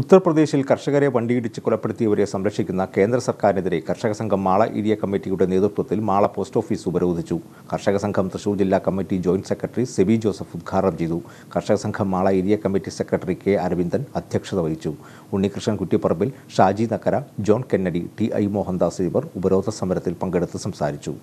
ഉത്തർപ്രദേശിൽ കർഷകരെ വണ്ടിയിടിച്ച് കൊലപ്പെടുത്തിയവരെ സംരക്ഷിക്കുന്ന കേന്ദ്ര സർക്കാരിനെതിരെ കർഷക സംഘം മാള ഏരിയ കമ്മിറ്റിയുടെ നേതൃത്വത്തിൽ മാള പോസ്റ്റ് ഓഫീസ് ഉപരോധിച്ചു കർഷക സംഘം തൃശൂർ ജില്ലാ committee joint secretary Sebi Joseph ഉദ്ഘാടനം ചെയ്തു കർഷക സംഘം Mala area committee secretary K Aravindan അധ്യക്ഷത വഹിച്ചു ഉണ്ണികൃഷ്ണൻ കുറ്റിപ്പറമ്പിൽ ഷാജി നക്കര ജോൺ കെന്നഡി ടി ഐ മോഹൻദാസ് എന്നിവർ ഉപരോധ സമരത്തിൽ പങ്കെടുത്ത് സംസാരിച്ചു